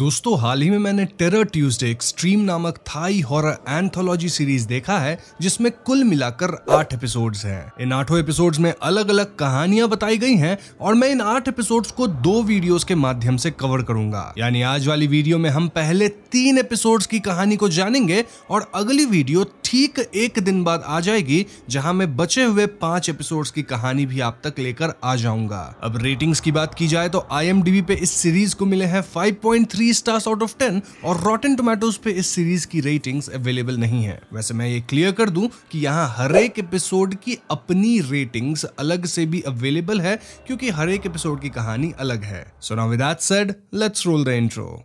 दोस्तों हाल ही में मैंने टेरर ट्यूसडे एक्सट्रीम नामक थाई हॉरर एंथोलॉजी सीरीज देखा है जिसमें कुल मिलाकर आठ एपिसोड्स हैं इन आठों एपिसोड्स में अलग अलग कहानियां बताई गई हैं और मैं इन आठ एपिसोड्स को दो वीडियोस के माध्यम से कवर करूंगा यानी आज वाली वीडियो में हम पहले तीन एपिसोड की कहानी को जानेंगे और अगली वीडियो ठीक एक दिन बाद आ जाएगी जहां मैं बचे हुए पांच एपिसोड्स की कहानी भी आप तक लेकर आ जाऊंगा अब रेटिंग्स की बात की जाए तो आई पे इस सीरीज को मिले हैं 5.3 स्टार्स आउट ऑफ 10 और रॉटन टोमेटोज पे इस सीरीज की रेटिंग्स अवेलेबल नहीं है वैसे मैं ये क्लियर कर दूं कि यहाँ हर एक एपिसोड की अपनी रेटिंग्स अलग से भी अवेलेबल है क्योंकि हर एक एपिसोड की कहानी अलग है so now with that said let's roll the intro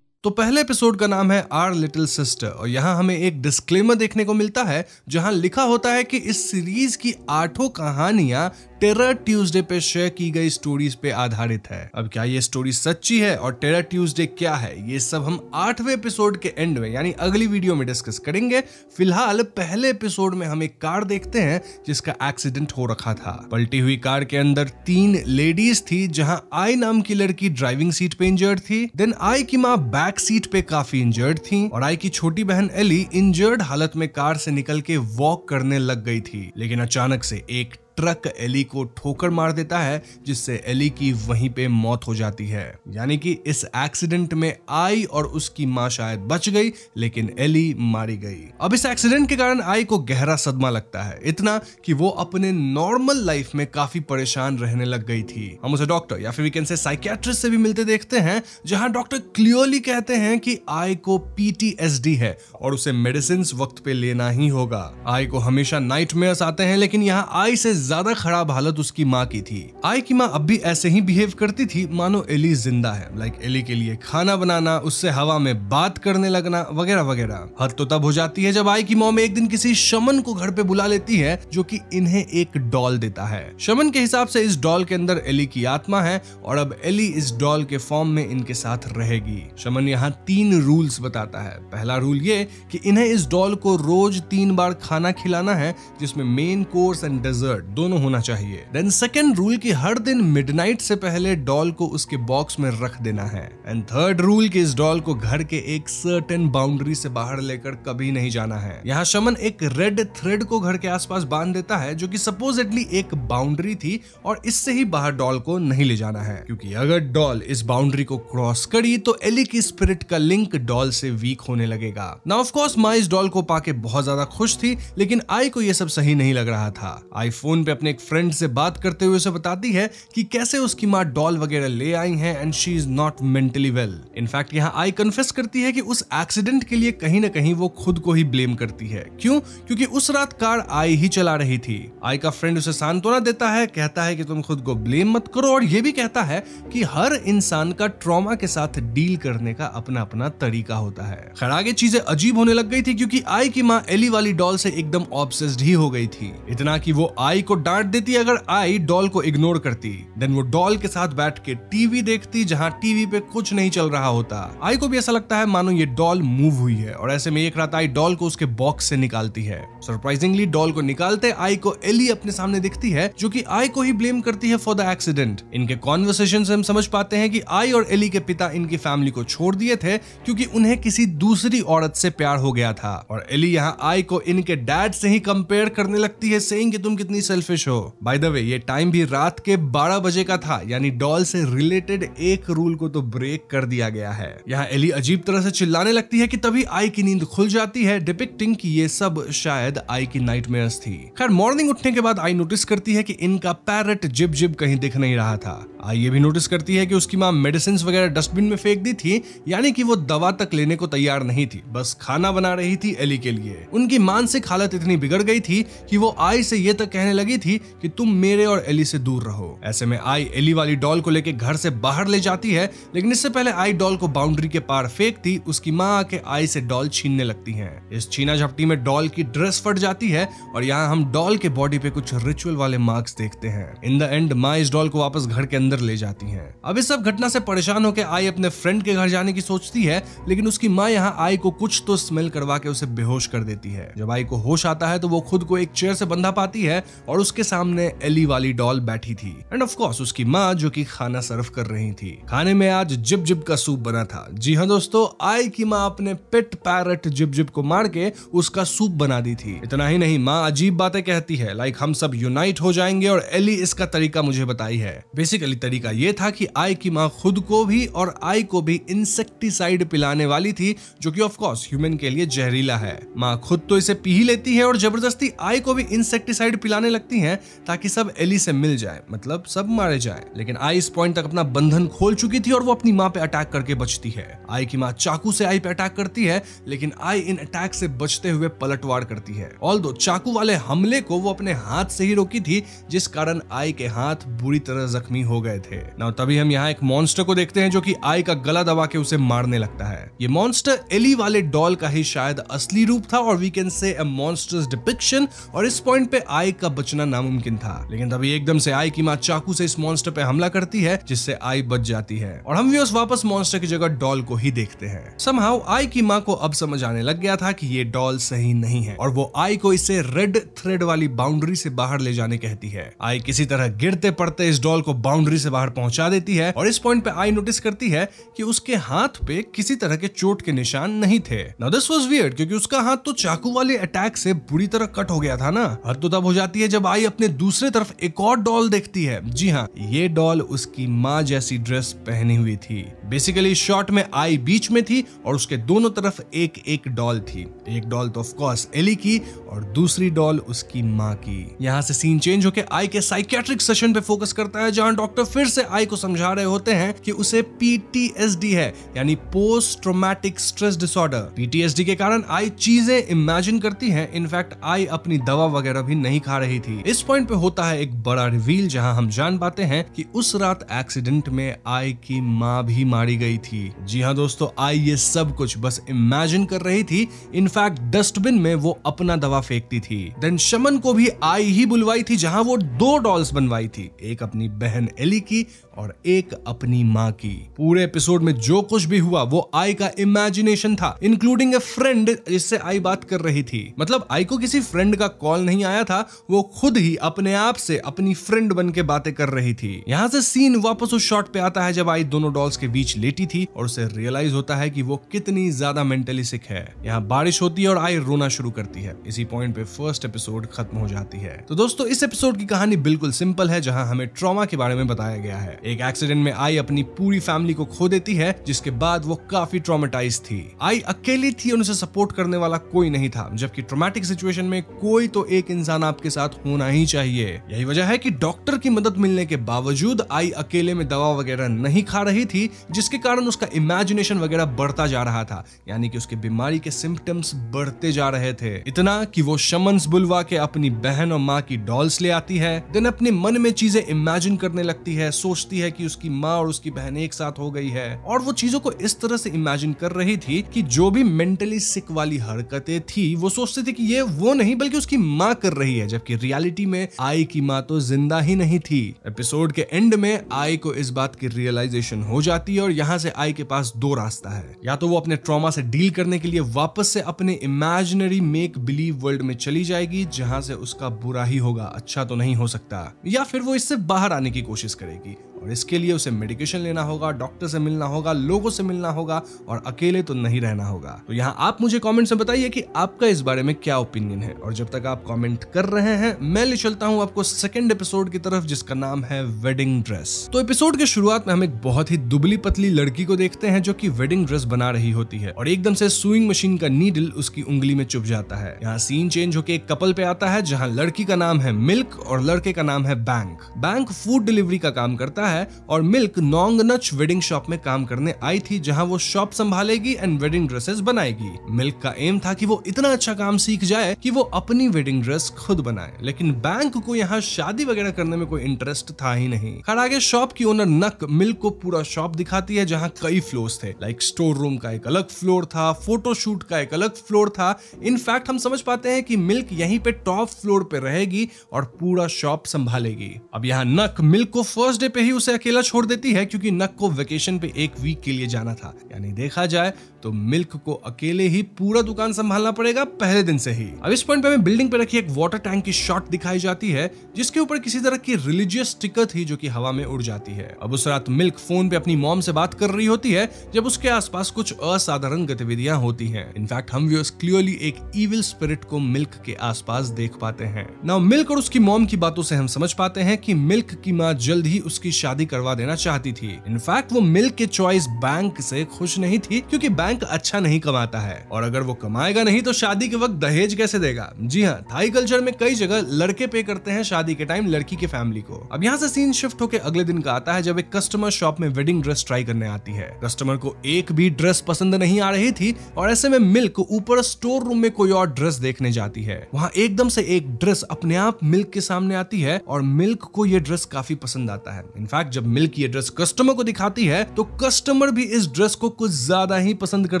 तो पहले एपिसोड का नाम है आर लिटिल सिस्टर और यहाँ हमें एक डिस्क्लेमर देखने को मिलता है जहाँ लिखा होता है कि इस सीरीज की आठों कहानियां टेरर ट्यूसडे पे शेयर की गई स्टोरीज पे आधारित है अब क्या ये स्टोरी सच्ची है और टेरर ट्यूसडे क्या है ये सब हम आठवें एपिसोड के एंड में यानी अगली वीडियो में डिस्कस करेंगे फिलहाल पहले एपिसोड में हम एक कार देखते हैं जिसका एक्सीडेंट हो रखा था पलटी हुई कार के अंदर तीन लेडीज थी जहाँ आई नाम की लड़की ड्राइविंग सीट पे इंजर्ड थी देन आई की माँ बैक सीट पे काफी इंजर्ड थी और आई की छोटी बहन एली इंजर्ड हालत में कार से निकल के वॉक करने लग गई थी लेकिन अचानक से एक ट्रक एली को ठोकर मार देता है जिससे एली की वहीं पे मौत हो जाती है यानी कि इस एक्सीडेंट में आई और उसकी माँ शायद बच गई लेकिन एली मारी गई अब इस एक्सीडेंट के कारण आई को गहरा सदमा लगता है इतना कि वो अपने नॉर्मल लाइफ में काफी परेशान रहने लग गई थी हम उसे डॉक्टर या फिर से साइकियाट्रिस्ट से भी मिलते देखते हैं जहाँ डॉक्टर क्लियरली कहते हैं की आई को पी है और उसे मेडिसिन वक्त पे लेना ही होगा आई को हमेशा नाइट आते हैं लेकिन यहाँ आई से ज्यादा खराब हालत उसकी माँ की थी आई की माँ अब भी ऐसे ही बिहेव करती थी मानो एली जिंदा है लाइक एली के लिए खाना बनाना उससे हवा में बात करने लगना वगैरह वगैरह हद तो तब हो जाती है जब आई की मोम एक दिन किसी शमन को घर पे बुला लेती है जो कि इन्हें एक डॉल देता है शमन के हिसाब से इस डॉल के अंदर एली की आत्मा है और अब एली इस डॉल के फॉर्म में इनके साथ रहेगी शमन यहाँ तीन रूल्स बताता है पहला रूल ये कि इन्हें इस डॉल को रोज तीन बार खाना खिलाना है जिसमें मेन कोर्स एंड डेजर्ट दोनों होना चाहिए देन सेकेंड रूल की हर दिन मिड से पहले डॉल को उसके बॉक्स में रख देना है एंड थर्ड रूल की इस डॉल को घर के एक सर्टेन बाउंड्री से बाहर लेकर कभी नहीं जाना है यहाँ शमन एक रेड थ्रेड को घर के आसपास बांध देता है जो कि सपोजिटली एक बाउंड्री थी और इससे ही बाहर डॉल को नहीं ले जाना है क्योंकि अगर डॉल इस बाउंड्री को क्रॉस करी तो एली की स्पिरिट का लिंक डॉल से वीक होने लगेगा ना ऑफकोर्स माँ इस डॉल को पाके बहुत ज्यादा खुश थी लेकिन आई को यह सब सही नहीं लग रहा था आई फोन पे अपने एक फ्रेंड से बात करते हुए उसे बताती है कि कैसे उसकी माँ डॉल वगैरह ले आई हैं and she is not mentally well in fact यहाँ आई कन्फेस करती है कि उस एक्सीडेंट के लिए कहीं ना कहीं वो खुद को ही ब्लेम करती है क्यों क्योंकि उस रात कार आई ही चला रही थी आई का फ्रेंड उसे सांत्वना देता है कहता है कि तुम खुद को ब्लेम मत करो और ये भी कहता है कि हर इंसान का ट्रॉमा के साथ डील करने का अपना अपना तरीका होता है खैर आगे चीजें अजीब होने लग गई थी क्योंकि आई की माँ एली वाली डॉल से एकदम ऑब्सेस्ड ही हो गई थी इतना कि वो आई को को डांट देती अगर आई डॉल को इग्नोर करती देन वो डॉल के साथ बैठ के टीवी देखती जहाँ टीवी पे कुछ नहीं चल रहा होता आई को भी ऐसा लगता है मानो ये डॉल मूव हुई है और ऐसे में एक रात आई डॉल को उसके बॉक्स से निकालती है सरप्राइजिंगली डॉल को निकालते आई को एली अपने सामने दिखती है जो की आई को ही ब्लेम करती है फॉर द एक्सीडेंट इनके कॉन्वर्सेशन से हम समझ पाते हैं की आई और एली के पिता इनकी फैमिली को छोड़ दिए थे क्योंकि उन्हें किसी दूसरी औरत से प्यार हो गया था और एली यहाँ आई को इनके डैड से ही कंपेयर करने लगती है सेइंग कि तुम कितनी सेल्फ सेल्फिश हो बाय द वे ये टाइम भी रात के 12 बजे का था यानी डॉल से रिलेटेड एक रूल को तो ब्रेक कर दिया गया है यहाँ एली अजीब तरह से चिल्लाने लगती है कि तभी आई की नींद खुल जाती है डिपिक्टिंग की ये सब शायद आई की नाइट थी खैर मॉर्निंग उठने के बाद आई नोटिस करती है कि इनका पैरट जिब जिब कहीं दिख नहीं रहा था आई ये भी नोटिस करती है कि उसकी माँ मेडिसिन वगैरह डस्टबिन में फेंक दी थी यानी कि वो दवा तक लेने को तैयार नहीं थी बस खाना बना रही थी एली के लिए उनकी मानसिक हालत इतनी बिगड़ गई थी कि वो आई से ये तक कहने लगी लगी थी कि तुम मेरे और एली से दूर रहो ऐसे में आई एली वाली डॉल को लेकर घर से बाहर ले जाती है लेकिन इससे पहले आई डॉल को बाउंड्री के पार फेंकती उसकी माँ आके आई से डॉल छीनने लगती है इस छीना झपटी में डॉल की ड्रेस फट जाती है और यहाँ हम डॉल के बॉडी पे कुछ रिचुअल वाले मार्क्स देखते हैं इन द एंड माँ इस डॉल को वापस घर के अंदर ले जाती है अब इस सब घटना से परेशान होकर आई अपने फ्रेंड के घर जाने की सोचती है लेकिन उसकी माँ यहाँ आई को कुछ तो स्मेल करवा के उसे बेहोश कर देती है जब आई को होश आता है तो वो खुद को एक चेयर से बंधा पाती है और और उसके सामने एली वाली डॉल बैठी थी एंड ऑफ कोर्स उसकी माँ जो कि खाना सर्व कर रही थी खाने में आज जिब जिब का सूप बना था जी हाँ दोस्तों आई की माँ अपने पेट पैरट जिब जिब को मार के उसका सूप बना दी थी इतना ही नहीं माँ अजीब बातें कहती है लाइक हम सब यूनाइट हो जाएंगे और एली इसका तरीका मुझे बताई है बेसिकली तरीका ये था कि आई की माँ खुद को भी और आई को भी इंसेक्टिसाइड पिलाने वाली थी जो की ऑफकोर्स ह्यूमन के लिए जहरीला है माँ खुद तो इसे पी ही लेती है और जबरदस्ती आई को भी इंसेक्टिसाइड पिलाने लगती लगती हैं ताकि सब एली से मिल जाए मतलब सब मारे जाए लेकिन आई इस पॉइंट तक अपना बंधन खोल चुकी थी और वो अपनी माँ पे अटैक करके बचती है आई की माँ चाकू से आई पे अटैक करती है लेकिन आई इन अटैक से बचते हुए पलटवार करती है ऑल दो चाकू वाले हमले को वो अपने हाथ से ही रोकी थी जिस कारण आई के हाथ बुरी तरह जख्मी हो गए थे ना तभी हम यहाँ एक मॉन्स्टर को देखते हैं जो की आई का गला दबा के उसे मारने लगता है ये मॉन्स्टर एली वाले डॉल का ही शायद असली रूप था और we can say monsters depiction और इस पॉइंट पे आई का बचना बचना नामुमकिन था लेकिन तभी एकदम से आई की माँ चाकू से इस मॉन्स्टर पे हमला करती है जिससे आई बच जाती है और हम व्यूअर्स वापस मॉन्स्टर की जगह डॉल को ही देखते हैं समहाउ आई की माँ को अब समझ आने लग गया था की ये डॉल सही नहीं है और वो आई को इसे रेड थ्रेड वाली बाउंड्री से बाहर ले जाने कहती है आई किसी तरह गिरते पड़ते इस डॉल को बाउंड्री से बाहर पहुंचा देती है और इस पॉइंट पे आई नोटिस करती है कि उसके हाथ पे किसी तरह के चोट के निशान नहीं थे नाउ दिस वाज वियर्ड क्योंकि उसका हाथ तो चाकू वाले अटैक से बुरी तरह कट हो गया था ना हद तो तब हो जाती है जब जब आई अपने दूसरे तरफ एक और डॉल देखती है जी हाँ ये डॉल उसकी माँ जैसी ड्रेस पहनी हुई थी बेसिकली शॉट में आई बीच में थी और उसके दोनों तरफ एक एक डॉल थी एक डॉल तो ऑफकोर्स एली की और दूसरी डॉल उसकी माँ की यहाँ से सीन चेंज होकर आई के साइकेट्रिक सेशन पे फोकस करता है जहाँ डॉक्टर फिर से आई को समझा रहे होते हैं कि उसे पीटीएसडी है यानी post traumatic stress disorder PTSD के कारण आई चीजें इमेजिन करती है इनफैक्ट आई अपनी दवा वगैरह भी नहीं खा रही थी थी इस पॉइंट पे होता है एक बड़ा रिवील जहां हम जान पाते हैं कि उस रात एक्सीडेंट में आई की माँ भी मारी गई थी जी हाँ दोस्तों आई ये सब कुछ बस इमेजिन कर रही थी इनफैक्ट डस्टबिन में वो अपना दवा फेंकती थी देन शमन को भी आई ही बुलवाई थी जहाँ वो दो डॉल्स बनवाई थी एक अपनी बहन एली की और एक अपनी माँ की पूरे एपिसोड में जो कुछ भी हुआ वो आई का इमेजिनेशन था इंक्लूडिंग ए फ्रेंड जिससे आई बात कर रही थी मतलब आई को किसी फ्रेंड का कॉल नहीं आया था वो खुद ही अपने आप से अपनी फ्रेंड बन के बातें कर रही थी यहाँ से सीन वापस उस शॉट पे आता है जब आई दोनों डॉल्स के बीच लेटी थी और उसे रियलाइज होता है की वो कितनी ज्यादा मेंटली सिक है यहाँ बारिश होती है और आई रोना शुरू करती है इसी पॉइंट पे फर्स्ट एपिसोड खत्म हो जाती है तो दोस्तों इस एपिसोड की कहानी बिल्कुल सिंपल है जहाँ हमें ट्रॉमा के बारे में बताया गया है एक एक्सीडेंट में आई अपनी पूरी फैमिली को खो देती है जिसके बाद वो काफी ट्रोमेटाइज थी आई अकेली थी और उसे सपोर्ट करने वाला कोई नहीं था जबकि ट्रोमेटिक सिचुएशन में कोई तो एक इंसान आपके साथ होना ही चाहिए यही वजह है कि डॉक्टर की मदद मिलने के बावजूद आई अकेले में दवा वगैरह नहीं खा रही थी जिसके कारण उसका इमेजिनेशन वगैरह बढ़ता जा रहा था यानी कि उसके बीमारी के सिम्टम्स बढ़ते जा रहे थे इतना कि वो शमन्स बुलवा के अपनी बहन और माँ की डॉल्स ले आती है देन अपने मन में चीजें इमेजिन करने लगती है सोचती सोचती है कि उसकी माँ और उसकी बहन एक साथ हो गई है और वो चीजों को इस तरह से इमेजिन कर रही थी कि जो भी मेंटली सिक वाली हरकतें थी वो सोचती थी कि ये वो नहीं बल्कि उसकी माँ कर रही है जबकि रियलिटी में आई की माँ तो जिंदा ही नहीं थी एपिसोड के एंड में आई को इस बात की रियलाइजेशन हो जाती है और यहाँ से आई के पास दो रास्ता है या तो वो अपने ट्रॉमा से डील करने के लिए वापस से अपने इमेजिनरी मेक बिलीव वर्ल्ड में चली जाएगी जहाँ से उसका बुरा ही होगा अच्छा तो नहीं हो सकता या फिर वो इससे बाहर आने की कोशिश करेगी और इसके लिए उसे मेडिकेशन लेना होगा डॉक्टर से मिलना होगा लोगों से मिलना होगा और अकेले तो नहीं रहना होगा तो यहाँ आप मुझे कॉमेंट में बताइए की आपका इस बारे में क्या ओपिनियन है और जब तक आप कॉमेंट कर रहे हैं मैं ले चलता हूँ आपको सेकेंड एपिसोड की तरफ जिसका नाम है वेडिंग ड्रेस तो एपिसोड के शुरुआत में हम एक बहुत ही दुबली पतली लड़की को देखते हैं जो की वेडिंग ड्रेस बना रही होती है और एकदम से सुइंग मशीन का नीडल उसकी उंगली में चुप जाता है यहाँ सीन चेंज होकर एक कपल पे आता है जहाँ लड़की का नाम है मिल्क और लड़के का नाम है बैंक बैंक फूड डिलीवरी का काम करता है है और मिल्क नोंगनच वेडिंग शॉप में काम करने आई थी जहां वो शॉप संभालेगी एंड वेडिंग ड्रेसेस बनाएगी मिल्क का एम था कि वो इतना अच्छा काम सीख जाए कि वो अपनी वेडिंग ड्रेस खुद बनाए लेकिन बैंक को यहाँ शादी वगैरह करने में कोई इंटरेस्ट था ही नहीं खैर आगे शॉप की ओनर नक मिल्क को पूरा शॉप दिखाती है जहाँ कई फ्लोर थे लाइक स्टोर रूम का एक अलग फ्लोर था फोटोशूट का एक अलग फ्लोर था इनफैक्ट हम समझ पाते हैं कि मिल्क यहीं पे टॉप फ्लोर पे रहेगी और पूरा शॉप संभालेगी अब यहाँ नक मिल्क को फर्स्ट डे पे ही उसे अकेला छोड़ देती है क्योंकि नक को वेकेशन पे एक वीक के लिए जाना था यानी देखा जाए तो मिल्क को अकेले ही पूरा दुकान संभालना पड़ेगा पहले दिन से ही अब इस पॉइंट पे हमें बिल्डिंग पे रखी एक वाटर टैंक की शॉट दिखाई जाती है जिसके ऊपर किसी तरह की रिलीजियस स्टिकर थी जो की हवा में उड़ जाती है अब उस रात मिल्क फोन पे अपनी मॉम से बात कर रही होती है जब उसके आसपास कुछ असाधारण गतिविधियां होती हैं इनफैक्ट हम व्यूअर्स क्लियरली एक इविल स्पिरिट को मिल्क के आसपास देख पाते हैं नाउ मिल्क और उसकी मॉम की बातों से हम समझ पाते हैं कि मिल्क की माँ जल्द ही उसकी शादी शादी करवा देना चाहती थी इनफैक्ट वो मिल्क के चॉइस बैंक से खुश नहीं थी क्योंकि बैंक अच्छा नहीं कमाता है और अगर वो कमाएगा नहीं तो शादी के वक्त दहेज कैसे देगा जी हाँ थाई कल्चर में कई जगह लड़के पे करते हैं शादी के टाइम लड़की के फैमिली को अब यहाँ से सीन शिफ्ट होकर अगले दिन का आता है जब एक कस्टमर शॉप में वेडिंग ड्रेस ट्राई करने आती है कस्टमर को एक भी ड्रेस पसंद नहीं आ रही थी और ऐसे में मिल्क ऊपर स्टोर रूम में कोई और ड्रेस देखने जाती है वहाँ एकदम से एक ड्रेस अपने आप मिल्क के सामने आती है और मिल्क को यह ड्रेस काफी पसंद आता है इनफैक्ट इनफैक्ट जब मिल्क ये ड्रेस कस्टमर को दिखाती है तो कस्टमर भी इस ड्रेस को कुछ ज्यादा ही पसंद कर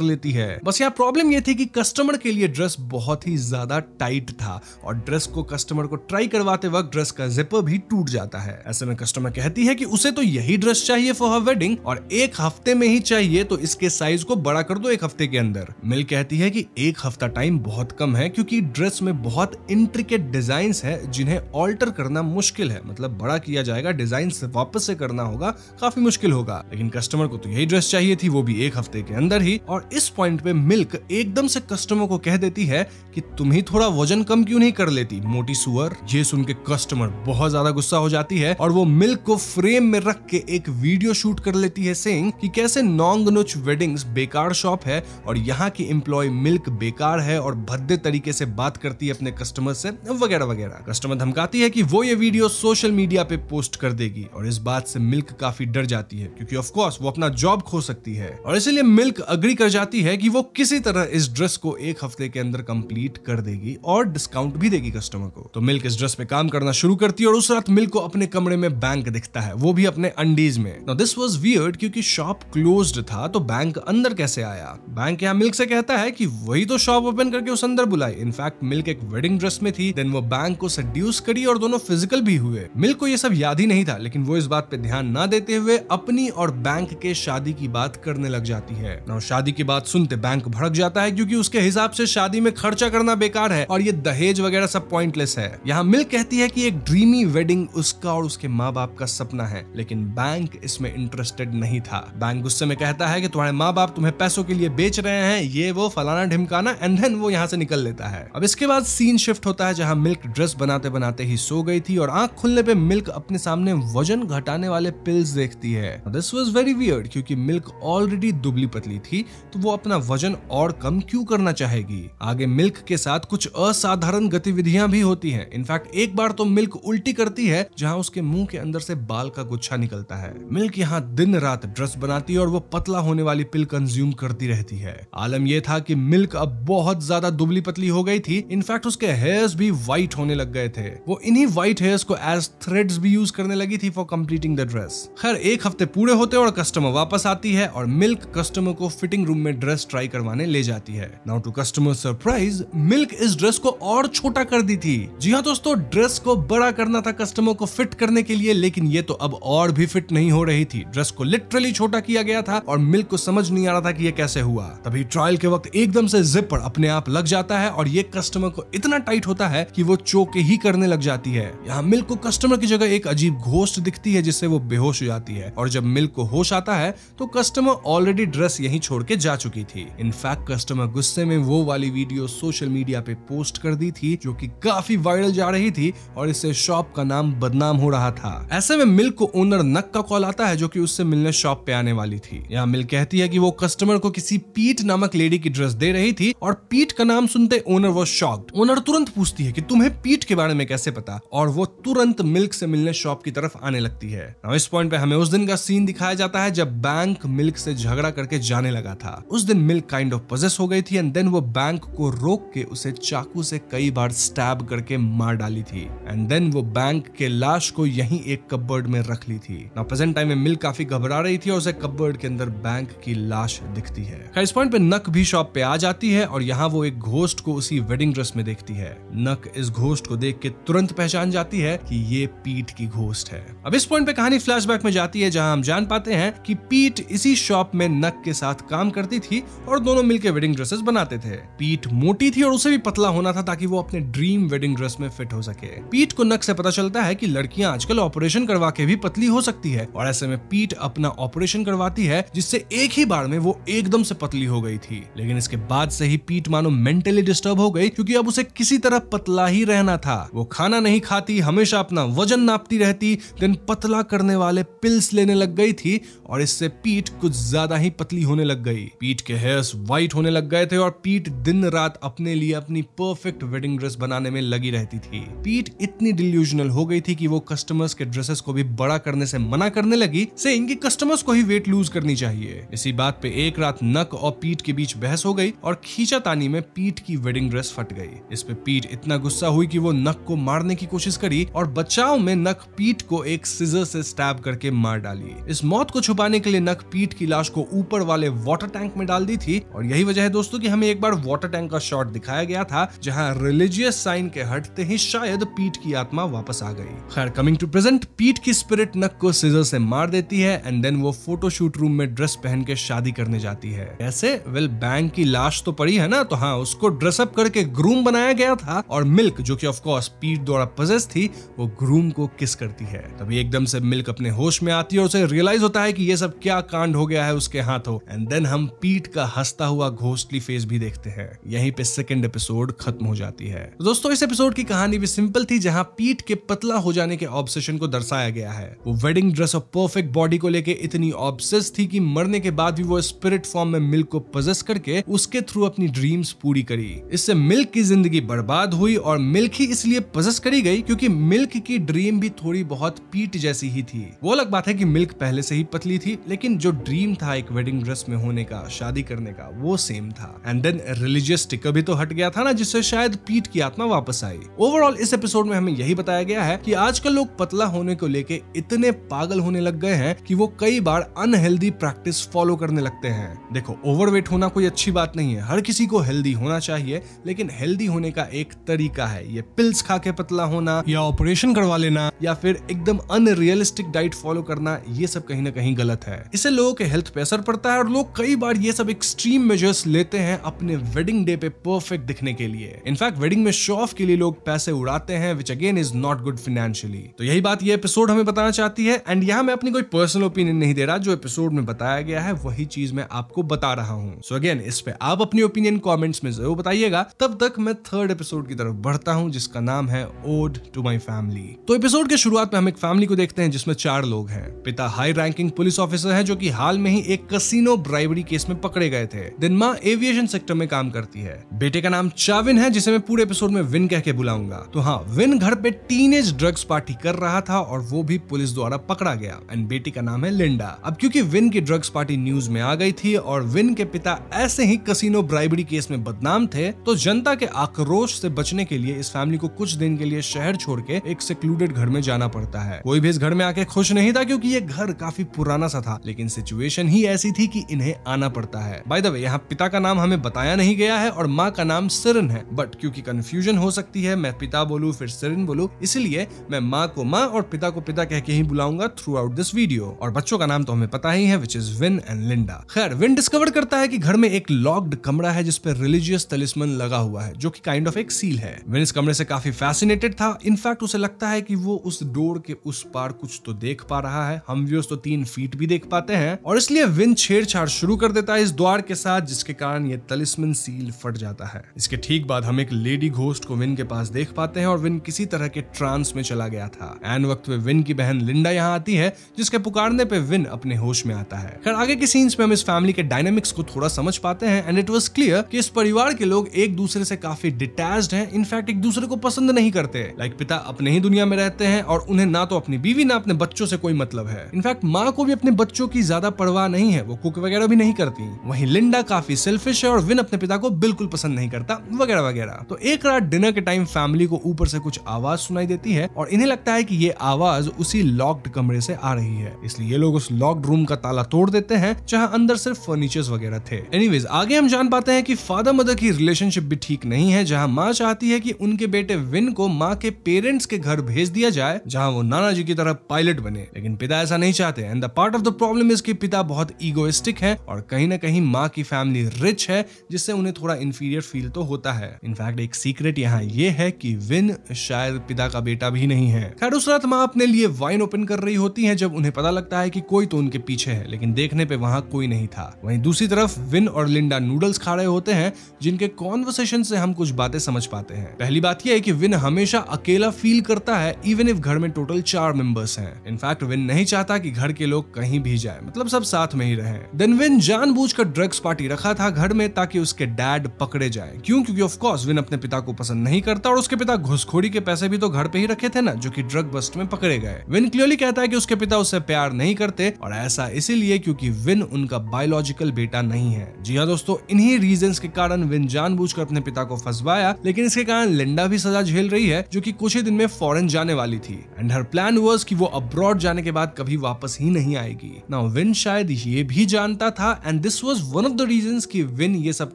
लेती है बस यहाँ प्रॉब्लम ये थी कि कस्टमर के लिए ड्रेस बहुत ही ज्यादा टाइट था और ड्रेस को कस्टमर को ट्राई करवाते वक्त ड्रेस का जिपर भी टूट जाता है ऐसे में कस्टमर कहती है कि उसे तो यही ड्रेस चाहिए फॉर हर वेडिंग और एक हफ्ते में ही चाहिए तो इसके साइज को बड़ा कर दो एक हफ्ते के अंदर मिल कहती है कि एक हफ्ता टाइम बहुत कम है क्योंकि ड्रेस में बहुत इंट्रिकेट डिजाइन है जिन्हें ऑल्टर करना मुश्किल है मतलब बड़ा किया जाएगा डिजाइन वापस से करना होगा काफी मुश्किल होगा लेकिन कस्टमर को तो यही ड्रेस चाहिए थी वो भी एक हफ्ते के अंदर ही और इस पॉइंट पे मिल्क एकदम से कस्टमर को कह देती है कि तुम ही थोड़ा वजन कम क्यों नहीं कर लेती मोटी सुअर ये सुन के कस्टमर बहुत ज्यादा गुस्सा हो जाती है और वो मिल्क को फ्रेम में रख के एक वीडियो शूट कर लेती है सिंह कि कैसे नोंगनुच वेडिंग्स बेकार शॉप है और यहाँ की एम्प्लॉय मिल्क बेकार है और भद्दे तरीके से बात करती है अपने कस्टमर से वगैरह वगैरह कस्टमर धमकाती है कि वो ये वीडियो सोशल मीडिया पे पोस्ट कर देगी और इस बात बात से मिल्क काफी डर जाती है क्योंकि ऑफ कोर्स वो अपना जॉब खो सकती है और इसीलिए मिल्क अग्री कर जाती है कि वो किसी तरह इस ड्रेस को एक हफ्ते के अंदर कंप्लीट कर देगी और डिस्काउंट भी देगी कस्टमर को तो मिल्क इस ड्रेस पे काम करना शुरू करती है और उस रात मिल्क को अपने कमरे में बैंक दिखता है वो भी अपने अंडीज में नाउ दिस वाज वियर्ड क्योंकि शॉप क्लोज था तो बैंक अंदर कैसे आया बैंक यहाँ मिल्क से कहता है कि वही तो शॉप ओपन करके उस अंदर बुलाई इनफैक्ट मिल्क एक वेडिंग ड्रेस में थी देन वो बैंक को सड्यूस करी और दोनों फिजिकल भी हुए मिल्क को ये सब याद ही नहीं था लेकिन वो इस बात बात पे ध्यान ना देते हुए अपनी और बैंक के शादी की बात करने लग जाती है और शादी की बात सुनते बैंक भड़क जाता है क्योंकि उसके हिसाब से शादी में खर्चा करना बेकार है और ये दहेज वगैरह सब पॉइंटलेस है यहाँ मिल कहती है की एक ड्रीमी वेडिंग उसका और उसके माँ बाप का सपना है लेकिन बैंक इसमें इंटरेस्टेड नहीं था बैंक गुस्से में कहता है की तुम्हारे माँ बाप तुम्हें पैसों के लिए बेच रहे हैं ये वो फलाना ढिमकाना एंड देन वो यहाँ से निकल लेता है अब इसके बाद सीन शिफ्ट होता है जहाँ मिल्क ड्रेस बनाते बनाते ही सो गई थी और आंख खुलने पे मिल्क अपने सामने वजन घटा बचाने वाले पिल्स देखती है दिस वॉज वेरी वियर्ड क्योंकि मिल्क ऑलरेडी दुबली पतली थी तो वो अपना वजन और कम क्यों करना चाहेगी आगे मिल्क के साथ कुछ असाधारण गतिविधियां भी होती हैं इनफैक्ट एक बार तो मिल्क उल्टी करती है जहां उसके मुंह के अंदर से बाल का गुच्छा निकलता है मिल्क यहाँ दिन रात ड्रेस बनाती है और वो पतला होने वाली पिल कंज्यूम करती रहती है आलम यह था कि मिल्क अब बहुत ज्यादा दुबली पतली हो गई थी इनफैक्ट उसके हेयर्स भी व्हाइट होने लग गए थे वो इन्हीं व्हाइट हेयर्स को एज थ्रेड्स भी यूज करने लगी थी for complete fitting the dress खैर एक हफ्ते पूरे होते और कस्टमर वापस आती है और मिल्क कस्टमर को फिटिंग रूम में ड्रेस ट्राई करवाने ले जाती है now to customer surprise Milk इस ड्रेस को और छोटा कर दी थी जी हाँ दोस्तों ड्रेस को बड़ा करना था कस्टमर को फिट करने के लिए लेकिन ये तो अब और भी फिट नहीं हो रही थी ड्रेस को लिटरली छोटा किया गया था और मिल्क को समझ नहीं आ रहा था कि ये कैसे हुआ तभी ट्रायल के वक्त एकदम से जिप पर अपने आप लग जाता है और ये कस्टमर को इतना टाइट होता है कि वो चोके ही करने लग जाती है यहाँ मिल्क को कस्टमर की जगह एक अजीब घोस्ट दिखती है जिससे वो बेहोश हो जाती है और जब मिल्क को होश आता है तो कस्टमर ऑलरेडी ड्रेस यहीं छोड़ के जा चुकी थी इनफैक्ट कस्टमर गुस्से में वो वाली वीडियो सोशल मीडिया पे पोस्ट कर दी थी जो की काफी वायरल जा रही थी और इससे शॉप का नाम बदनाम हो रहा था ऐसे में मिल्क को ओनर नक का कॉल आता है जो की उससे मिलने शॉप पे आने वाली थी यहाँ मिल्क कहती है की वो कस्टमर को किसी पीट नामक लेडी की ड्रेस दे रही थी और पीट का नाम सुनते ओनर वो शॉक्ड ओनर तुरंत पूछती है कि तुम्हें पीट के बारे में कैसे पता और वो तुरंत मिल्क से मिलने शॉप की तरफ आने लगती है है नाउ इस पॉइंट पे हमें उस दिन का सीन दिखाया जाता है जब बैंक मिल्क से झगड़ा करके जाने लगा था उस दिन मिल्क काइंड ऑफ पोजेस हो गई थी एंड देन वो बैंक को रोक के उसे चाकू से कई बार स्टैब करके मार डाली थी एंड देन वो बैंक के लाश को यही एक कब्बर्ड में रख ली थी नाउ प्रेजेंट टाइम में मिल्क काफी घबरा रही थी और उसे कब्बर्ड के अंदर बैंक की लाश दिखती है इस पॉइंट पे नक भी शॉप पे आ जाती है और यहाँ वो एक घोस्ट को उसी वेडिंग ड्रेस में देखती है नक इस घोस्ट को देख के तुरंत पहचान जाती है कि ये पीठ की घोस्ट है अब इस पॉइंट पे कहानी फ्लैशबैक में जाती है जहां हम जान पाते हैं कि पीट इसी शॉप में नक के साथ काम करती थी और दोनों मिलकर वेडिंग ड्रेसेस बनाते थे पीट मोटी थी और उसे भी पतला होना था ताकि वो अपने ड्रीम वेडिंग ड्रेस में फिट हो सके पीट को नक से पता चलता है की लड़कियाँ आजकल ऑपरेशन करवा के भी पतली हो सकती है और ऐसे में पीट अपना ऑपरेशन करवाती है जिससे एक ही बार में वो एकदम से पतली हो गई थी लेकिन इसके बाद से ही पीट मानो मेंटली डिस्टर्ब हो गई क्योंकि अब उसे किसी तरह पतला ही रहना था वो खाना नहीं खाती हमेशा अपना वजन नापती रहती दिन पतला दुबला करने वाले पिल्स लेने लग गई थी और इससे पीठ कुछ ज्यादा ही पतली होने लग गई पीठ के हेयर्स व्हाइट होने लग गए थे और पीठ दिन रात अपने लिए अपनी परफेक्ट वेडिंग ड्रेस बनाने में लगी रहती थी पीठ इतनी डिल्यूजनल हो गई थी कि वो कस्टमर्स के ड्रेसेस को भी बड़ा करने से मना करने लगी से इनकी कस्टमर्स को ही वेट लूज करनी चाहिए इसी बात पे एक रात नक और पीठ के बीच बहस हो गई और खींचातानी में पीठ की वेडिंग ड्रेस फट गई इस पे पीठ इतना गुस्सा हुई कि वो नक को मारने की कोशिश करी और बचाव में नक पीठ को एक सीजर पिस्टल से स्टैब करके मार डाली इस मौत को छुपाने के लिए नक पीठ की लाश को ऊपर वाले वाटर टैंक में डाल दी थी और यही वजह है दोस्तों की हमें एक बार वाटर टैंक का शॉट दिखाया गया था जहाँ रिलीजियस साइन के हटते ही शायद पीठ की आत्मा वापस आ गई खैर कमिंग टू प्रेजेंट पीठ की स्पिरिट नक को सीजर से मार देती है एंड देन वो फोटोशूट रूम में ड्रेस पहन के शादी करने जाती है ऐसे वेल बैंक की लाश तो पड़ी है ना तो हाँ उसको ड्रेसअप करके ग्रूम बनाया गया था और मिल्क जो कि ऑफकोर्स पीठ द्वारा पजेस थी वो ग्रूम को किस करती है तभी एकदम से मिल्क अपने होश में आती है और उसे रियलाइज होता है कि ये सब क्या कांड हो गया है उसके हाथों एंड देन हम पीट का हंसता हुआ घोस्टली फेस भी देखते हैं यहीं पे सेकेंड एपिसोड खत्म हो जाती है दोस्तों इस एपिसोड की कहानी भी सिंपल थी जहाँ पीट के पतला हो जाने के ऑब्सेशन को दर्शाया गया है वो वेडिंग ड्रेस और परफेक्ट बॉडी को लेके इतनी ऑब्सेस थी कि मरने के बाद भी वो स्पिरिट फॉर्म में मिल्क को पजेस करके उसके थ्रू अपनी ड्रीम्स पूरी करी इससे मिल्क की जिंदगी बर्बाद हुई और मिल्क ही इसलिए पजेस करी गई क्योंकि मिल्क की ड्रीम भी थोड़ी बहुत पीट जैसी जैसी ही थी वो अलग बात है कि मिल्क पहले से ही पतली थी लेकिन जो ड्रीम था एक वेडिंग ड्रेस में होने का शादी करने का वो सेम था एंड देन रिलीजियस स्टिकर भी तो हट गया था ना जिससे शायद पीठ की आत्मा वापस आई ओवरऑल इस एपिसोड में हमें यही बताया गया है की आजकल लोग पतला होने को लेके इतने पागल होने लग गए हैं की वो कई बार अनहेल्दी प्रैक्टिस फॉलो करने लगते हैं देखो ओवरवेट होना कोई अच्छी बात नहीं है हर किसी को हेल्दी होना चाहिए लेकिन हेल्दी होने का एक तरीका है ये पिल्स खा के पतला होना या ऑपरेशन करवा लेना या फिर एकदम अनरियल रियलिस्टिक डाइट फॉलो करना ये सब कहीं ना कहीं गलत है इससे लोगों के हेल्थ पे असर पड़ता है और लोग कई बार ये सब एक्सट्रीम मेजर्स लेते हैं अपने वेडिंग डे पे परफेक्ट दिखने के लिए इनफैक्ट वेडिंग में शो ऑफ के लिए लोग पैसे उड़ाते हैं which again is not good financially तो यही बात ये एपिसोड हमें बताना चाहती है एंड यहाँ मैं अपनी कोई पर्सनल ओपिनियन नहीं दे रहा जो एपिसोड में बताया गया है वही चीज मैं आपको बता रहा हूँ सो अगेन इस पे आप अपनी ओपिनियन कॉमेंट्स में जरूर बताइएगा तब तक मैं थर्ड एपिसोड की तरफ बढ़ता हूँ जिसका नाम है ओड टू माई फैमिली तो एपिसोड की शुरुआत में हम एक फैमिली को देखते हैं हैं जिसमें चार लोग हैं पिता हाई रैंकिंग पुलिस ऑफिसर है जो की हाल में ही एक कसिनो ब्राइवरी केस में पकड़े गए थे दिन माँ एविएशन सेक्टर में काम करती है बेटे का नाम चाविन है जिसे मैं पूरे एपिसोड में विन कह के बुलाऊंगा तो हाँ विन घर पे टीन ड्रग्स पार्टी कर रहा था और वो भी पुलिस द्वारा पकड़ा गया एंड बेटी का नाम है लिंडा अब क्योंकि विन की ड्रग्स पार्टी न्यूज में आ गई थी और विन के पिता ऐसे ही कसिनो ब्राइबरी केस में बदनाम थे तो जनता के आक्रोश से बचने के लिए इस फैमिली को कुछ दिन के लिए शहर छोड़ के एक सिक्लूडेड घर में जाना पड़ता है कोई भी इस घर में आके खुश नहीं था क्योंकि ये घर काफी पुराना सा था लेकिन सिचुएशन ही ऐसी थी कि इन्हें आना पड़ता है बाय द वे यहाँ पिता का नाम हमें बताया नहीं गया है और माँ का नाम सिरन है बट क्योंकि कंफ्यूजन हो सकती है मैं पिता बोलू फिर सिरन बोलू इसलिए मैं माँ को माँ और पिता को पिता कह के ही बुलाऊंगा थ्रू आउट दिस वीडियो और बच्चों का नाम तो हमें पता ही है which is Win and Linda खैर विन डिस्कवर करता है की घर में एक लॉक्ड कमरा है जिसपे रिलीजियस तलिस्मन लगा हुआ है जो की काइंड ऑफ एक सील है विन इस कमरे से काफी फैसिनेटेड था इनफैक्ट उसे लगता है की वो उस डोर के उस पार्क कुछ तो देख पा रहा है हम व्यूज तो तीन फीट भी देख पाते हैं और इसलिए विन छेड़छाड़ शुरू कर देता है इस द्वार के साथ जिसके कारण ये तलिस्मन सील फट जाता है इसके ठीक बाद हम एक लेडी घोस्ट को विन के पास देख पाते हैं और विन किसी तरह के ट्रांस में चला गया था एन वक्त में विन की बहन लिंडा यहाँ आती है जिसके पुकारने पे विन अपने होश में आता है खैर आगे के सीन्स में हम इस फैमिली के डायनेमिक्स को थोड़ा समझ पाते हैं एंड इट वॉज क्लियर की इस परिवार के लोग एक दूसरे से काफी डिटैच है इनफैक्ट एक दूसरे को पसंद नहीं करते लाइक पिता अपने ही दुनिया में रहते हैं और उन्हें ना तो अपनी बीवी भी ना अपने बच्चों से कोई मतलब है इनफैक्ट माँ को भी अपने बच्चों की ज्यादा परवाह नहीं है वो कुक वगैरह भी नहीं करती वहीं लिंडा काफी सेल्फिश है और विन अपने पिता को बिल्कुल पसंद नहीं करता वगैरह वगैरह तो एक रात डिनर के टाइम फैमिली को ऊपर से कुछ आवाज सुनाई देती है और इन्हें लगता है की ये आवाज उसी लॉक्ड कमरे से आ रही है इसलिए ये लोग उस लॉक्ड रूम का ताला तोड़ देते हैं जहाँ अंदर सिर्फ फर्नीचर वगैरह थे एनीवेज आगे हम जान पाते हैं की फादर मदर की रिलेशनशिप भी ठीक नहीं है जहाँ माँ चाहती है की उनके बेटे विन को माँ के पेरेंट्स के घर भेज दिया जाए जहाँ वो नाना जी की तरह पायलट बने लेकिन पिता ऐसा नहीं चाहते and the part of the problem is कि पिता बहुत इगोइस्टिक है और कहीं ना कहीं माँ की फैमिली रिच है जिससे उन्हें थोड़ा इन्फीरियर फील तो होता है इनफैक्ट एक सीक्रेट यहाँ ये है कि विन शायद पिता का बेटा भी नहीं है खैर उस रात माँ अपने लिए वाइन ओपन कर रही होती है जब उन्हें पता लगता है की कोई तो उनके पीछे है लेकिन देखने पे वहाँ कोई नहीं था वही दूसरी तरफ विन और लिंडा नूडल्स खा रहे होते हैं जिनके कॉन्वर्सेशन से हम कुछ बातें समझ पाते हैं पहली बात यह है कि विन हमेशा अकेला फील करता है इवन इफ घर में टोटल चार मेंबर लवर्स हैं इनफैक्ट विन नहीं चाहता कि घर के लोग कहीं भी जाए मतलब सब साथ में ही रहे देन विन जानबूझकर ड्रग्स पार्टी रखा था घर में ताकि उसके डैड पकड़े जाए क्यों क्योंकि ऑफ कोर्स विन अपने पिता को पसंद नहीं करता और उसके पिता घुसखोरी के पैसे भी तो घर पे ही रखे थे ना जो की ड्रग बस्ट में पकड़े गए विन क्लियरली कहता है की उसके पिता उससे प्यार नहीं करते और ऐसा इसीलिए क्यूँकी विन उनका बायोलॉजिकल बेटा नहीं है जी हाँ दोस्तों इन्हीं रीजन के कारण विन जान अपने पिता को फंसवाया लेकिन इसके कारण लिंडा भी सजा झेल रही है जो की कुछ ही दिन में फॉरन जाने वाली थी एंड हर प्लान वर्स की कि वो अब्रॉड जाने के बाद कभी वापस ही नहीं आएगी ना विन शायद ये भी जानता था and this was one of the reason की विन ये सब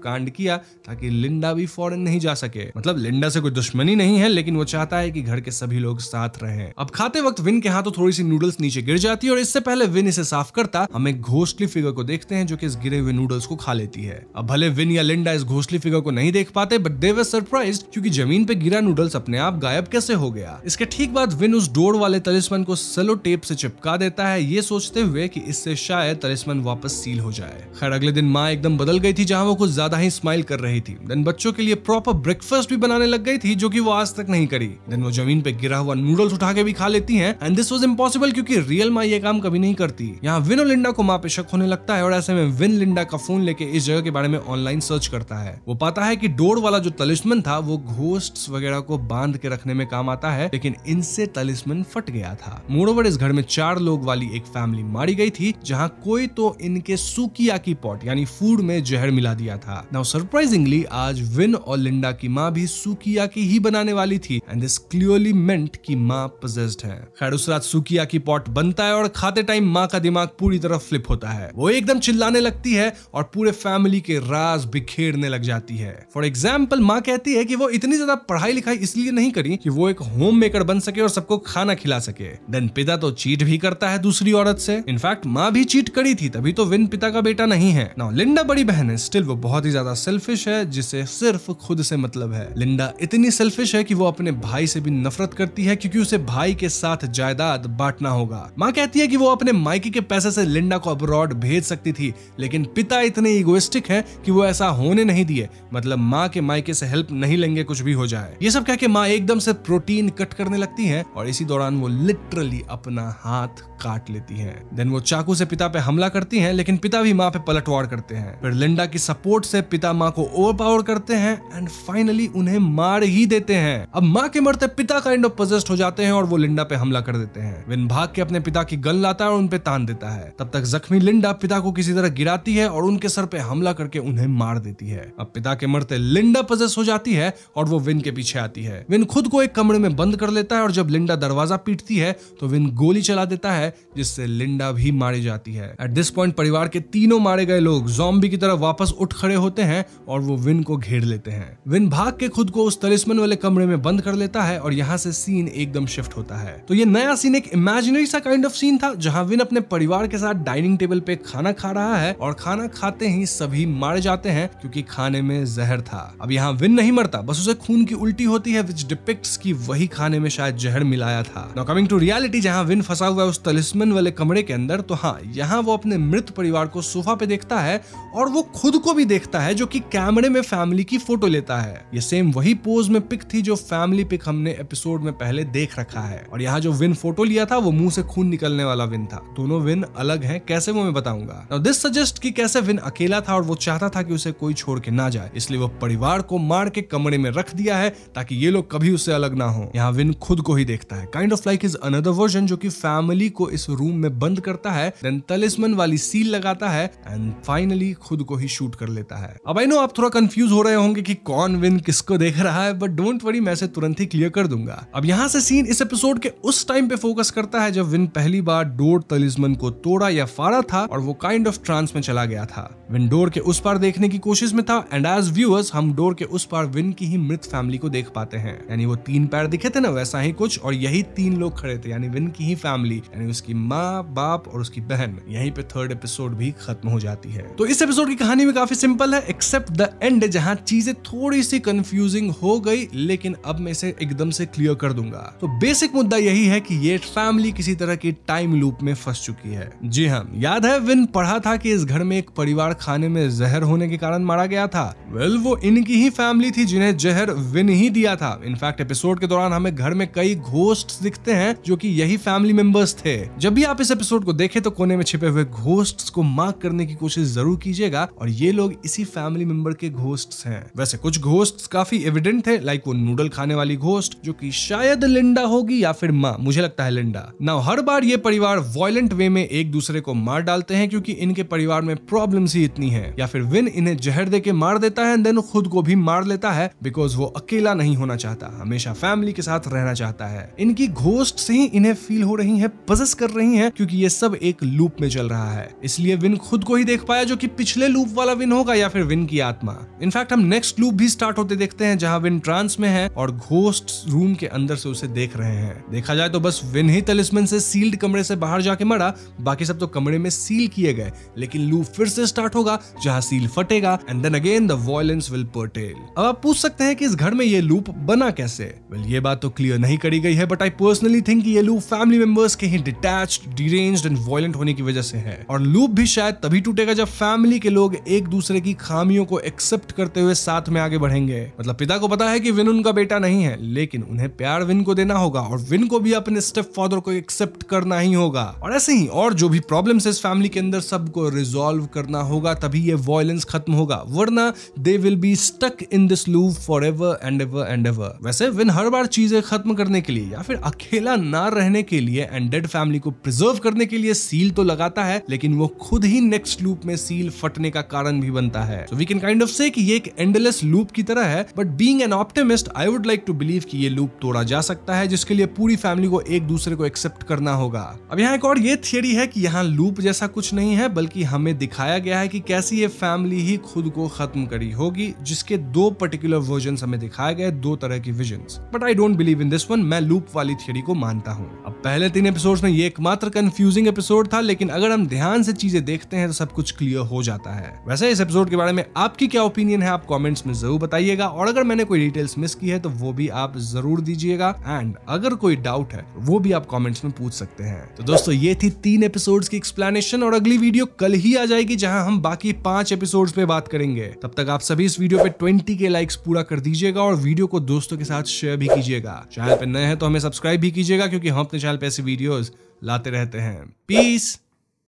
कांड किया ताकि लिंडा भी फॉरन नहीं जा सके मतलब लिंडा से कोई दुश्मनी नहीं है लेकिन वो चाहता है कि घर के सभी लोग साथ रहे अब खाते वक्त विन के हाथों थोड़ी सी नूडल्स नीचे गिर जाती है और इससे पहले विन इसे साफ करता हम एक घोस्टली फिगर को देखते हैं जो कि इस गिरे हुए नूडल्स को खा लेती है अब भले विन या लिंडा इस घोस्टली फिगर को नहीं देख पाते बट दे सरप्राइज क्योंकि जमीन पे गिरा नूडल्स अपने आप गायब कैसे हो गया इसके ठीक बाद विन उस डोर वाले तलिस्मन को सेलो टेप से चिपका देता है ये सोचते हुए कि इससे शायद तलिस्मन वापस सील हो जाए खैर अगले दिन माँ एकदम बदल गई थी जहाँ वो कुछ ज्यादा ही स्माइल कर रही थी देन बच्चों के लिए प्रॉपर ब्रेकफास्ट भी बनाने लग गई थी जो की वो आज तक नहीं करी देन वो जमीन पे गिरा हुआ नूडल्स उठा के भी खा लेती है एंड दिस वॉज इम्पोसिबल क्यूँकी रियल माँ ये काम कभी नहीं करती यहाँ विन और लिंडा को माँ पे शक होने लगता है और ऐसे में विन लिंडा का फोन लेके इस जगह के बारे में ऑनलाइन सर्च करता है वो पाता है की डोर वाला जो तलिस्मन था वो घोस्ट वगैरह को बांध के रखने में काम आता है लेकिन इनसे तलिस्मन फट गया था था मोड़ोवर इस घर में चार लोग वाली एक फैमिली मारी गई थी जहाँ कोई तो इनके सुकिया की पॉट यानी फूड में जहर मिला दिया था नाउ सरप्राइजिंगली आज विन और लिंडा की माँ भी सुकिया की ही बनाने वाली थी एंड दिस क्लियरली मेंट की माँ पजेस्ड है खैर उस रात सुकिया की पॉट बनता है और खाते टाइम माँ का दिमाग पूरी तरह फ्लिप होता है वो एकदम चिल्लाने लगती है और पूरे फैमिली के राज बिखेरने लग जाती है फॉर एग्जाम्पल माँ कहती है कि वो इतनी ज्यादा पढ़ाई लिखाई इसलिए नहीं करी कि वो एक होम मेकर बन सके और सबको खाना खिला सके देन पिता तो चीट भी करता है दूसरी औरत से इनफैक्ट माँ भी चीट करी थी तभी तो विन पिता का बेटा नहीं है ना लिंडा बड़ी बहन है स्टिल वो बहुत ही ज्यादा सेल्फिश है जिसे सिर्फ खुद से मतलब है लिंडा इतनी सेल्फिश है कि वो अपने भाई से भी नफरत करती है क्योंकि उसे भाई के साथ जायदाद बांटना होगा माँ कहती है कि वो अपने माइकी के पैसे से लिंडा को अब्रॉड भेज सकती थी लेकिन पिता इतने इगोइस्टिक है कि वो ऐसा होने नहीं दिए मतलब माँ के माइके से हेल्प नहीं लेंगे कुछ भी हो जाए ये सब कह के माँ एकदम से प्रोटीन कट करने लगती है और इसी दौरान वो लिटर लिटरली अपना हाथ काट लेती है देन वो चाकू से पिता पे हमला करती है लेकिन पिता भी माँ पे पलटवार करते हैं फिर लिंडा की सपोर्ट से पिता माँ को ओवरपावर करते हैं एंड फाइनली उन्हें मार ही देते हैं अब माँ के मरते पिता काइंड ऑफ पोजेस्ट हो जाते हैं और वो लिंडा पे हमला कर देते हैं विन भाग के अपने पिता की गन लाता है और उनपे तान देता है तब तक जख्मी लिंडा पिता को किसी तरह गिराती है और उनके सर पे हमला करके उन्हें मार देती है अब पिता के मरते लिंडा पजेस्ट हो जाती है और वो विन के पीछे आती है विन खुद को एक कमरे में बंद कर लेता है और जब लिंडा दरवाजा पीटती है तो विन गोली चला देता है जिससे लिंडा भी मारी जाती है एट दिस पॉइंट परिवार के तीनों मारे गए लोग जॉम्बी की तरह वापस उठ खड़े होते हैं और वो विन को घेर लेते हैं विन भाग के खुद को उस तलिस्मन वाले कमरे में बंद कर लेता है और यहाँ से सीन एकदम शिफ्ट होता है तो ये नया सीन एक इमेजिनरी सा काइंड ऑफ सीन था जहाँ विन अपने परिवार के साथ डाइनिंग टेबल पे खाना खा रहा है और खाना खाते ही सभी मारे जाते हैं क्योंकि खाने में जहर था अब यहाँ विन नहीं मरता बस उसे खून की उल्टी होती है विच डिपिक्ट्स की वही खाने में शायद जहर मिलाया था नाउ कमिंग टू रियलिटी जहां विन फंसा हुआ है उस तलिस्मन वाले कमरे के अंदर तो हाँ यहाँ वो अपने मृत परिवार को सोफा पे देखता है और वो खुद को भी देखता है जो कि कैमरे में फैमिली की फोटो लेता है ये सेम वही पोज में पिक थी जो फैमिली पिक हमने एपिसोड में पहले देख रखा है और यहाँ जो विन फोटो लिया था वो मुंह से खून निकलने वाला विन था दोनों विन अलग है कैसे वो मैं बताऊंगा दिस सजेस्ट की कैसे विन अकेला था और वो चाहता था कि उसे कोई छोड़ के ना जाए इसलिए वो परिवार को मार के कमरे में रख दिया है ताकि ये लोग कभी उससे अलग ना हो यहाँ विन खुद को ही देखता है kind of like is an another version जो कि फैमिली को इस रूम में बंद करता है देन तलिस्मन वाली सील लगाता है एंड फाइनली खुद को ही शूट कर लेता है अब आई नो आप थोड़ा कंफ्यूज हो रहे होंगे कि कौन विन किसको देख रहा है बट डोंट वरी मैं तुरंत ही क्लियर कर दूंगा अब यहाँ से सीन इस एपिसोड के उस टाइम पे फोकस करता है जब विन पहली बार डोर तलिस्मन को तोड़ा या फाड़ा था और वो काइंड ऑफ ट्रांस में चला गया था विन डोर के उस पार देखने की कोशिश में था एंड एज व्यूअर्स हम डोर के उस पार विन की ही मृत फैमिली को देख पाते हैं यानी वो तीन पैर दिखे थे ना वैसा ही कुछ और यही तीन लोग खड़े थे यानी विन की ही फैमिली यानी उसकी माँ बाप और उसकी बहन यहीं पे थर्ड एपिसोड भी खत्म हो जाती है तो इस एपिसोड की कहानी भी काफी सिंपल है एक्सेप्ट द एंड जहाँ चीजें थोड़ी सी कंफ्यूजिंग हो गई लेकिन अब मैं इसे एकदम से क्लियर कर दूंगा तो बेसिक मुद्दा यही है कि ये फैमिली किसी तरह की टाइम लूप में फंस चुकी है जी हाँ याद है विन पढ़ा था कि इस घर में एक परिवार खाने में जहर होने के कारण मारा गया था वेल well, वो इनकी ही फैमिली थी जिन्हें जहर विन ही दिया था इनफैक्ट एपिसोड के दौरान हमें घर में कई घोस्ट दिखते हैं जो क्योंकि यही फैमिली मेंबर्स थे जब भी आप इस एपिसोड को देखें तो कोने में छिपे हुए घोस्ट को मार्क करने की कोशिश जरूर कीजिएगा और ये लोग इसी फैमिली मेंबर के घोस्ट हैं वैसे कुछ घोस्ट काफी एविडेंट थे लाइक वो नूडल खाने वाली घोस्ट जो की शायद लिंडा होगी या फिर माँ मुझे लगता है लिंडा ना हर बार ये परिवार वॉयलेंट वे में एक दूसरे को मार डालते हैं क्योंकि इनके परिवार में प्रॉब्लम ही इतनी है या फिर विन इन्हें जहर दे के मार देता है देन खुद को भी मार लेता है बिकॉज वो अकेला नहीं होना चाहता हमेशा फैमिली के साथ रहना चाहता है इनकी घोस्ट से ही इन्हें फील हो रही है पजस कर रही है क्योंकि ये सब एक लूप में चल रहा है इसलिए विन खुद को ही देख पाया जो की पिछले लूप वाला विन होगा या फिर विन की आत्मा इनफैक्ट हम नेक्स्ट लूप भी स्टार्ट होते देखते हैं जहाँ विन ट्रांस में है और घोस्ट रूम के अंदर से उसे देख रहे हैं देखा जाए तो बस विन ही तलिस्मन से सील्ड कमरे से बाहर जाके मरा बाकी सब तो कमरे में सील किए गए लेकिन लूप फिर से स्टार्ट होगा जहाँ सील फटेगा and then again the violence will prevail अब आप पूछ सकते हैं कि इस घर में ये लूप बना कैसे वेल well, ये बात तो क्लियर नहीं करी गई है बट आई पर्सनली थिंक ये ये लूप फैमिली मेंबर्स के ही डिटेच डिरेंज एंड वॉयलेंट होने की वजह से है और लूप भी शायद तभी टूटेगा जब फैमिली के लोग एक दूसरे की खामियों को एक्सेप्ट करते हुए साथ में आगे बढ़ेंगे मतलब पिता को पता है कि विन उनका बेटा नहीं है लेकिन उन्हें प्यार विन को देना होगा और विन को भी अपने स्टेप फादर को एक्सेप्ट करना ही होगा और ऐसे ही और जो भी प्रॉब्लम्स इस फैमिली के अंदर सबको रिजोल्व करना होगा तभी ये वॉयलेंस खत्म होगा वरना they will be stuck in this loop for ever and ever and ever वैसे विन हर बार चीजें खत्म करने के लिए या फिर अकेला ना बरकरार रहने के लिए एंड डेड फैमिली को प्रिजर्व करने के लिए सील तो लगाता है लेकिन वो खुद ही नेक्स्ट लूप में सील फटने का कारण भी बनता है वी कैन काइंड ऑफ से कि ये एक एंडलेस लूप की तरह है but being an optimist I would like to believe कि ये लूप तोड़ा जा सकता है जिसके लिए पूरी फैमिली को एक दूसरे को एक्सेप्ट करना होगा अब यहाँ एक और ये थियरी है कि यहाँ लूप जैसा कुछ नहीं है बल्कि हमें दिखाया गया है कि कैसे ये फैमिली ही खुद को खत्म करी होगी जिसके दो पर्टिकुलर वर्जन हमें दिखाए गए दो तरह की vision but I don't believe in this one मैं लूप वाली थियरी को मानता देता हूँ अब पहले तीन एपिसोड में ये एकमात्र कंफ्यूजिंग एपिसोड था लेकिन अगर हम ध्यान से चीजें देखते हैं तो सब कुछ क्लियर हो जाता है वैसे इस एपिसोड के बारे में आपकी क्या ओपिनियन है आप कॉमेंट्स में जरूर बताइएगा और अगर मैंने कोई डिटेल्स मिस की है तो वो भी आप जरूर दीजिएगा एंड अगर कोई डाउट है तो वो भी आप कॉमेंट्स में पूछ सकते हैं तो दोस्तों ये थी तीन एपिसोड की एक्सप्लेनेशन और अगली वीडियो कल ही आ जाएगी जहां हम बाकी पांच एपिसोड पे बात करेंगे तब तक आप सभी इस वीडियो पे ट्वेंटी के लाइक्स पूरा कर दीजिएगा और वीडियो को दोस्तों के साथ शेयर भी कीजिएगा चैनल पे नए हैं तो हमें सब्सक्राइब भी कीजिएगा क्योंकि हम अपने चैनल पे ऐसे वीडियोस लाते रहते हैं पीस